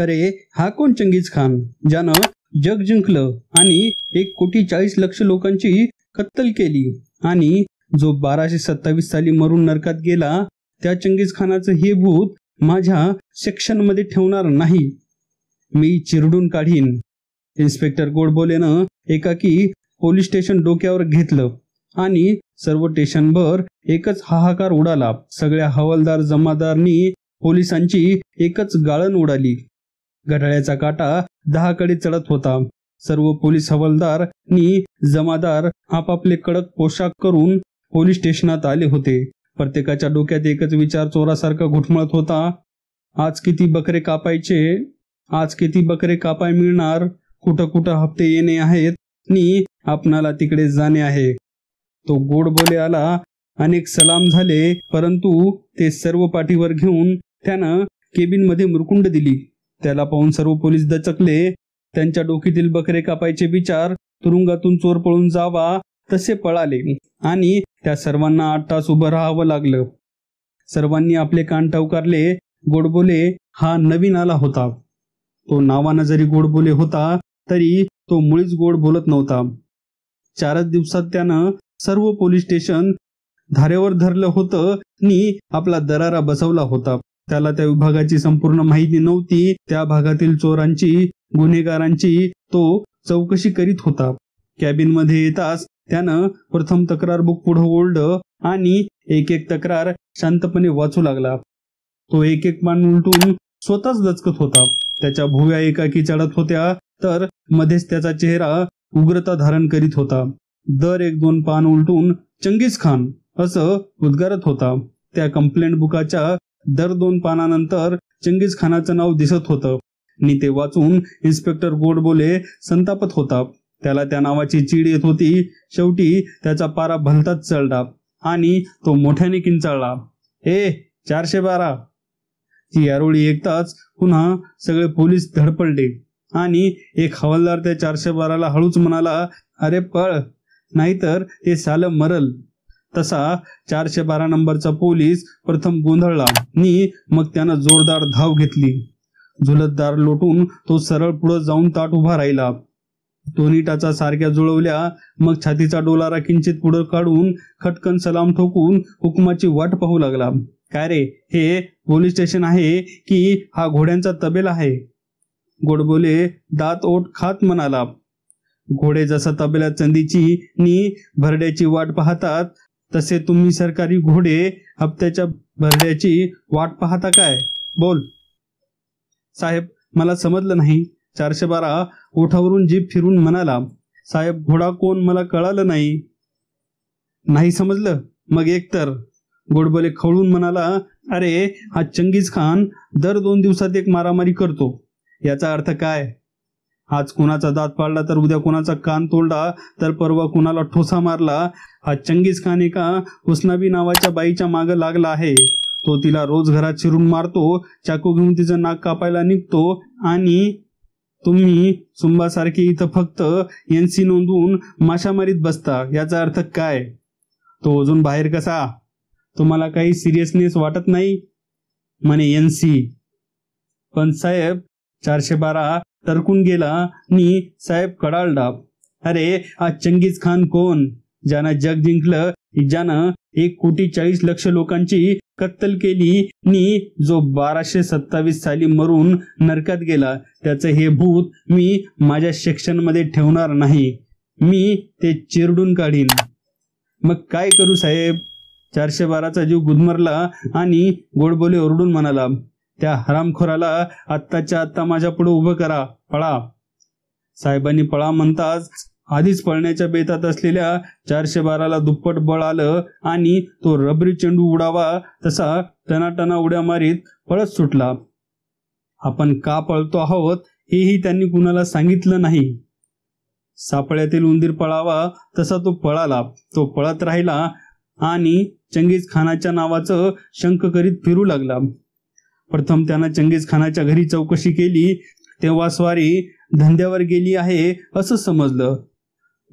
अरे हा कोण चंगीज खान ज्यानं जग जिंकलं आणि एक कोटी चाळीस लक्ष लोकांची कत्तल केली आणि जो बाराशे सत्तावीस साली मरून नरकात गेला त्या चंगीज खानाचं हे भूत माझ्या सेक्शन मध्ये ठेवणार नाही मी चिरडून काढीन इन्स्पेक्टर गोडबोलेनं एकाकी पोलीस स्टेशन डोक्यावर घेतलं आणि सर्व स्टेशनभर एकच हाहाकार उडाला सगळ्या हवालदार जमादारनी पोलिसांची एकच गाळण उडाली घड्याळ्याचा काटा दहाकडे चढत होता सर्व पोलीस हवालदार आणि जमादार आपापले कडक पोशाख करून पोलीस स्टेशनात आले होते प्रत्येकाच्या डोक्यात एकच विचार चोरासारखा घुटमळत होता आज किती बकरे कापायचे आज किती बकरे कापाय मिळणार कुठं कुठं हप्ते येणे आहेत नि आपणाला तिकडे जाणे आहे तो गोड बोले आला अनेक सलाम झाले परंतु ते सर्व पाठीवर घेऊन त्यानं केबिनमध्ये मुरकुंड दिली त्याला पाहून सर्व पोलीस दचकले त्यांच्या डोकीतील बकरे कापायचे विचार तुरुंगातून चोर पळून जावा तसे पळाले आणि त्या सर्वांना आठ तास उभं राहावं लागलं सर्वांनी आपले कान टवकारले गोडबोले हा नवीन आला होता तो नावानं जरी गोडबोले होता तरी तो मुळीच गोड बोलत नव्हता चारच दिवसात त्यानं सर्व पोलीस स्टेशन धारेवर धरलं होतं आणि आपला दरारा बसवला होता त्याला त्या विभागाची संपूर्ण माहिती नव्हती त्या भागातील चोरांची गुन्हेगारांची तो चौकशी करीत होता कॅबिन मध्ये येताच त्यानं प्रथम तक्रार बुक पुढं ओढलं आणि एक एक तक्रार शांतपणे वाचू लागला तो एक एक पान उलटून स्वतःच दचकत होता त्याच्या भुव्या एकाकी चढत होत्या तर मध्येच त्याचा चेहरा उग्रता धारण करीत होता दर एक दोन पान उलटून चंगीज खान असं उद्गारत होता त्या कंप्लेंट बुकाच्या दर दोन पानानंतर चंगीज खानाचं नाव दिसत होतं नि ते वाचून इन्स्पेक्टर गोडबोले संतापत होता त्याला त्या नावाची चीड येत होती शेवटी त्याचा पारा भलताच चढला आणि तो मोठ्याने किंचाळला ए चारशे बारा ती यारोळी ऐकताच पुन्हा सगळे पोलीस धडपडले आणि एक हवालदार त्या चारशे बाराला हळूच म्हणाला अरे पळ नाहीतर ते साल मरल तसा चारशे बारा नंबरचा पोलीस प्रथम गोंधळला नी मग त्यानं जोरदार धाव घेतली झुलतदार लोटून तो सरळ पुढे जाऊन ताट उभा राहिला तो सारख्या जुळवल्या मग छातीचा डोलारा किंचित पुढे काढून खटकन सलाम ठोकून हुकुमाची वाट पाहू लागला काय रे हे पोलीस स्टेशन आहे की हा घोड्यांचा तबेल आहे गोडबोले दात ओठ खात म्हणाला घोडे जसा तबेला चंदीची नी भरड्याची वाट पाहतात तसे तुम्ही सरकारी घोडे हप्त्याच्या भरड्याची वाट पाहता काय बोल साहेब मला समजलं नाही चारशे बारा ओठावरून जीप फिरून म्हणाला साहेब घोडा कोण मला कळालं नाही नाही समजलं मग एकतर गोडबोले खवळून म्हणाला अरे हा चंगीज खान दर दोन दिवसात एक मारामारी करतो याचा अर्थ काय आज कुणाचा दात पाडला तर उद्या कुणाचा कान तोडला तर परवा कुणाला ठोसा मारला हा चंगीस खान एका हुस्नाबी नावाच्या बाईच्या मागे लागला आहे तो तिला रोज घरात चिरून मारतो चाकू घेऊन तिचं नाक कापायला निघतो आणि तुम्ही सुंबासारखे इथं फक्त एनसी नोंदवून माशामारीत बसता याचा अर्थ काय तो अजून बाहेर कसा तुम्हाला काही सिरियसनेस वाटत नाही म्हणे एनसी पण साहेब चारशे बारा तरकून गेला नी साहेब कडाल डाब अरे हा चंगीज खान कोण ज्यानं जग जिंकलं ज्यानं एक कोटी चाळीस लक्ष लोकांची कत्तल केली नी जो बाराशे सत्तावीस साली मरून नरकात गेला त्याचं हे भूत मी माझ्या मध्ये ठेवणार नाही मी ते चिरडून काढीन मग काय करू साहेब चारशे बाराचा जीव गुदमरला आणि गोडबोले ओरडून म्हणाला त्या हरामखोराला आत्ताच्या आत्ता माझ्या पुढे उभं करा पळा साहेबांनी पळा म्हणताच आधीच पळण्याच्या बेतात असलेल्या चारशे बाराला दुप्पट बळ आलं आणि तो रबरी चेंडू उडावा तसा टनाटना उड्या मारीत पळत सुटला आपण का पळतो आहोत हेही त्यांनी कुणाला सांगितलं नाही सापळ्यातील उंदीर पळावा तसा तो पळाला तो पळत राहिला आणि चंगीज खानाच्या नावाचं शंख करीत फिरू लागला प्रथम त्यानं चंगेज खानाच्या घरी चौकशी केली तेव्हा स्वारी धंद्यावर गेली आहे असं समजलं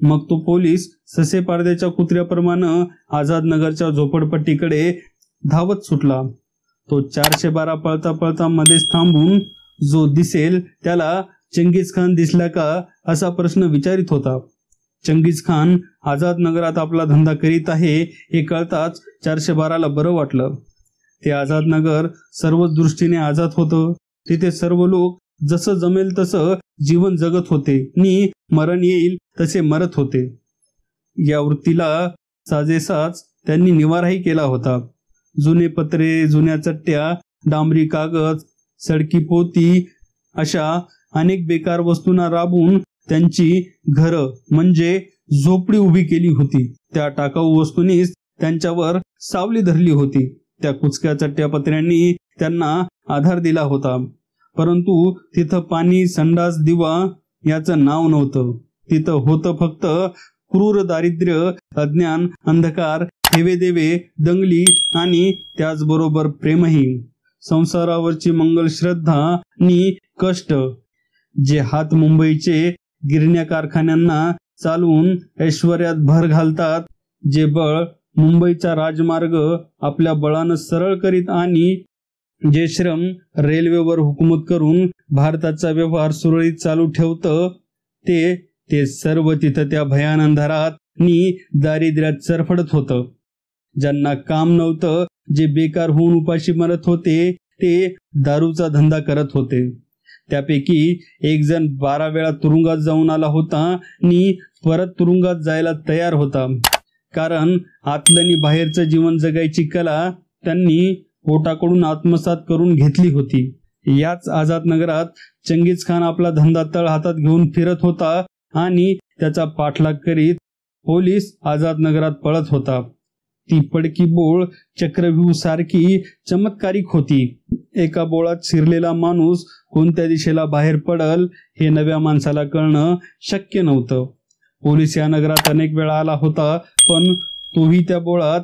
मग तो पोलीस ससे पारद्याच्या कुत्र्याप्रमाणे आझाद नगरच्या झोपडपट्टीकडे धावत सुटला तो चारशे बारा पळता पळता मध्येच थांबून जो दिसेल त्याला चंगीज खान दिसला का असा प्रश्न विचारित होता चंगीज खान आझाद नगरात आपला धंदा करीत आहे हे कळताच चारशे बाराला बरं वाटलं ते आझाद नगर सर्व दृष्टीने आझाद होतं तिथे सर्व लोक जसं जमेल तसं जीवन जगत होते नि मरण येईल तसे मरत होते या वृत्तीला साजेसाच त्यांनी निवाराही केला होता जुने पत्रे जुन्या चट्ट्या डांबरी कागद सडकी पोती अशा अनेक बेकार वस्तूंना राबून त्यांची घर म्हणजे झोपडी उभी केली होती त्या टाकाऊ वस्तूंनीच त्यांच्यावर सावली धरली होती त्या कुचक्या चट्ट्या पत्र्यांनी त्यांना आधार दिला होता परंतु तिथं पाणी संडास दिवा याचं नाव नव्हतं तिथं होतं फक्त क्रूर दारिद्र्य अज्ञान अंधकार देवे दंगली आणि त्याचबरोबर प्रेमही संसारावरची मंगल श्रद्धा आणि कष्ट जे हात मुंबईचे गिरण्या कारखान्यांना चालवून ऐश्वर्यात भर घालतात जे बळ मुंबईचा राजमार्ग आपल्या बळानं सरळ करीत आणि जे श्रम रेल्वेवर हुकूमत करून भारताचा व्यवहार सुरळीत चालू ठेवत ते ते सर्व तिथं त्या भयान दारिद्र्यात सरफडत होतं ज्यांना काम नव्हतं जे बेकार होऊन उपाशी मरत होते ते दारूचा धंदा करत होते त्यापैकी एक जण बारा वेळा तुरुंगात जाऊन आला होता आणि परत तुरुंगात जायला तयार होता कारण आणि बाहेरचं जीवन जगायची कला त्यांनी पोटाकडून आत्मसात करून घेतली होती याच आझाद नगरात चंगीज खान आपला धंदा तळ हातात घेऊन फिरत होता आणि त्याचा पाठलाग करीत पोलीस आझाद नगरात पळत होता ती पडकी बोळ चक्रव्यू सारखी चमत्कारिक होती एका बोळात शिरलेला माणूस कोणत्या दिशेला बाहेर पडल हे नव्या माणसाला कळणं शक्य नव्हतं पोलीस या नगरात अनेक वेळा आला होता पण तोही त्या बोळात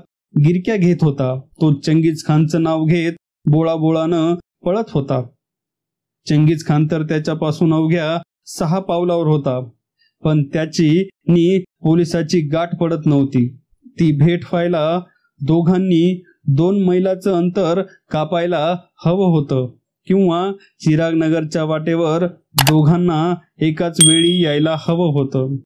गिरक्या घेत होता तो चंगीज खानचं नाव घेत बोळा बोळानं पळत होता चंगीज खान तर त्याच्यापासून अवघ्या सहा पावलावर होता पण त्याची नी पोलिसाची गाठ पडत नव्हती ती भेट व्हायला दोघांनी दोन मैलाचं अंतर कापायला हवं होतं किंवा चिराग नगरच्या वाटेवर दोघांना एकाच वेळी यायला हवं होतं